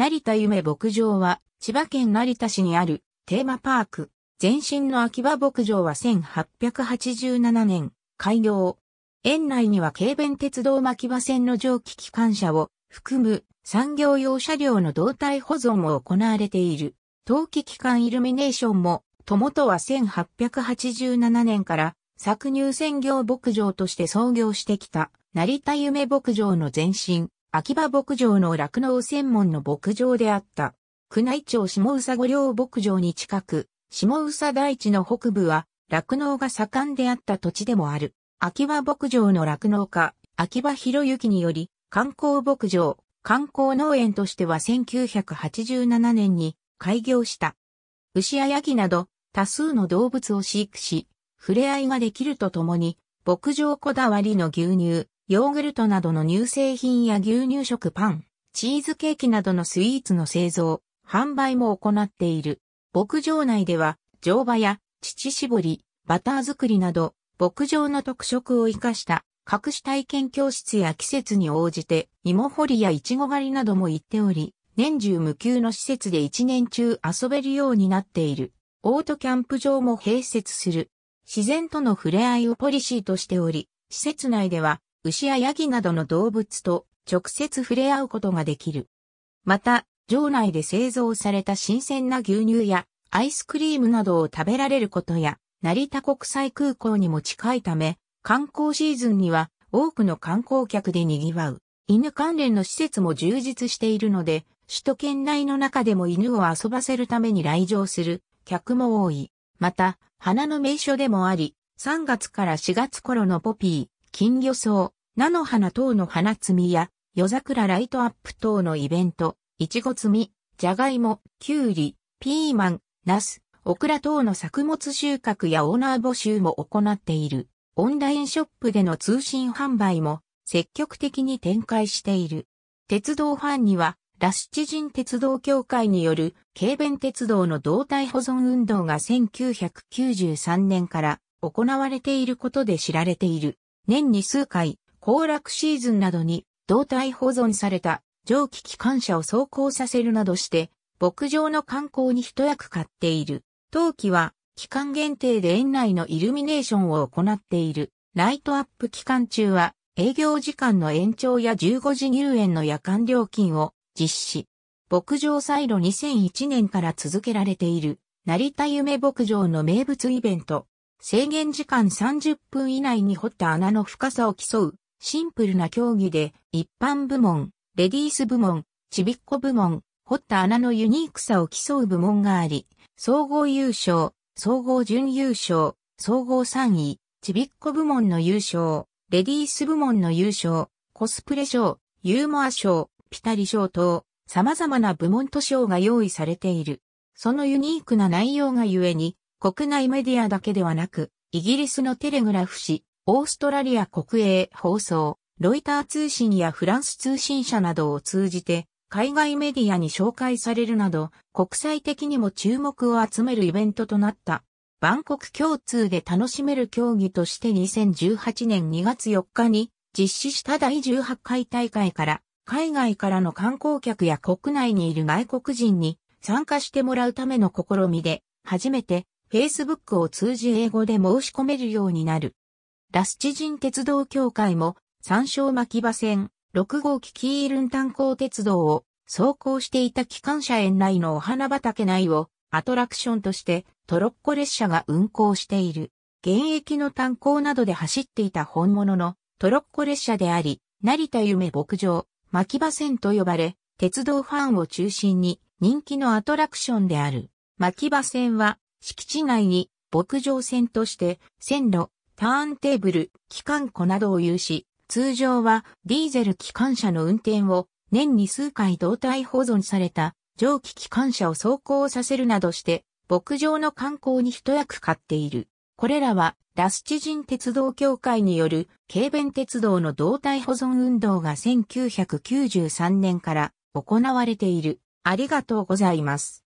成田夢牧場は、千葉県成田市にあるテーマパーク。前身の秋葉牧場は1887年、開業。園内には軽便鉄道牧場線の蒸気機関車を含む産業用車両の胴体保存も行われている。冬季期間イルミネーションも、もとは1887年から搾乳専業牧場として創業してきた成田夢牧場の前身、秋葉牧場の酪農専門の牧場であった。宮内町下宇佐御領牧場に近く、下宇佐大地の北部は、酪農が盛んであった土地でもある。秋葉牧場の酪農家、秋葉博之により、観光牧場、観光農園としては1987年に開業した。牛やヤギなど多数の動物を飼育し、触れ合いができるとともに、牧場こだわりの牛乳、ヨーグルトなどの乳製品や牛乳食パン、チーズケーキなどのスイーツの製造、販売も行っている。牧場内では、乗馬や乳搾り、バター作りなど、牧場の特色を生かした各種体験教室や季節に応じて、芋掘りやイチゴ狩りなども行っており、年中無休の施設で一年中遊べるようになっている。オートキャンプ場も併設する。自然との触れ合いをポリシーとしており、施設内では牛やヤギなどの動物と直接触れ合うことができる。また、場内で製造された新鮮な牛乳やアイスクリームなどを食べられることや、成田国際空港にも近いため、観光シーズンには多くの観光客で賑わう。犬関連の施設も充実しているので、首都圏内の中でも犬を遊ばせるために来場する客も多い。また、花の名所でもあり、3月から4月頃のポピー、金魚草、菜の花等の花摘みや、夜桜ライトアップ等のイベント、いちご摘み、じゃがいも、きゅうり、ピーマン、ナス、オクラ等の作物収穫やオーナー募集も行っている。オンラインショップでの通信販売も積極的に展開している。鉄道ファンには、ラシチ人鉄道協会による軽便鉄道の動体保存運動が1993年から行われていることで知られている。年に数回、行楽シーズンなどに胴体保存された蒸気機関車を走行させるなどして、牧場の観光に一役買っている。冬季は期間限定で園内のイルミネーションを行っている。ライトアップ期間中は営業時間の延長や15時入園の夜間料金を実施。牧場サイロ2001年から続けられている成田夢牧場の名物イベント。制限時間30分以内に掘った穴の深さを競うシンプルな競技で一般部門、レディース部門、ちびっこ部門、掘った穴のユニークさを競う部門があり、総合優勝、総合準優勝、総合3位、ちびっこ部門の優勝、レディース部門の優勝、コスプレ賞、ユーモア賞、ピタリ賞等、様々な部門と賞が用意されている。そのユニークな内容がゆえに、国内メディアだけではなく、イギリスのテレグラフ紙、オーストラリア国営放送、ロイター通信やフランス通信社などを通じて、海外メディアに紹介されるなど、国際的にも注目を集めるイベントとなった。万国共通で楽しめる競技として2018年2月4日に実施した第18回大会から、海外からの観光客や国内にいる外国人に参加してもらうための試みで、初めて Facebook を通じ英語で申し込めるようになる。ラスチ人鉄道協会も、山椒巻場線、6号機キールン炭鉱鉄道を走行していた機関車園内のお花畑内をアトラクションとしてトロッコ列車が運行している。現役の炭鉱などで走っていた本物のトロッコ列車であり、成田夢牧場、巻場線と呼ばれ、鉄道ファンを中心に人気のアトラクションである。巻場線は敷地内に牧場船として線路、ターンテーブル、機関庫などを有し、通常はディーゼル機関車の運転を年に数回動体保存された蒸気機関車を走行させるなどして牧場の観光に一役買っている。これらはラスチ人鉄道協会による軽便鉄道の動体保存運動が1993年から行われている。ありがとうございます。